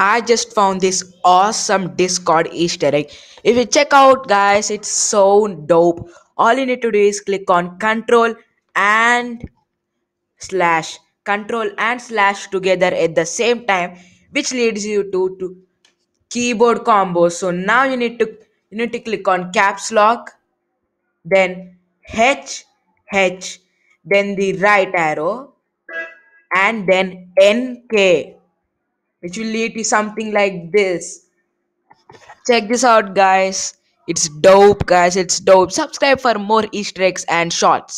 I just found this awesome Discord Easter egg. If you check out guys, it's so dope. All you need to do is click on control and slash control and slash together at the same time which leads you to, to keyboard combo. So now you need to you need to click on caps lock then H H then the right arrow and then NK which will lead to something like this check this out guys it's dope guys it's dope subscribe for more easter eggs and shorts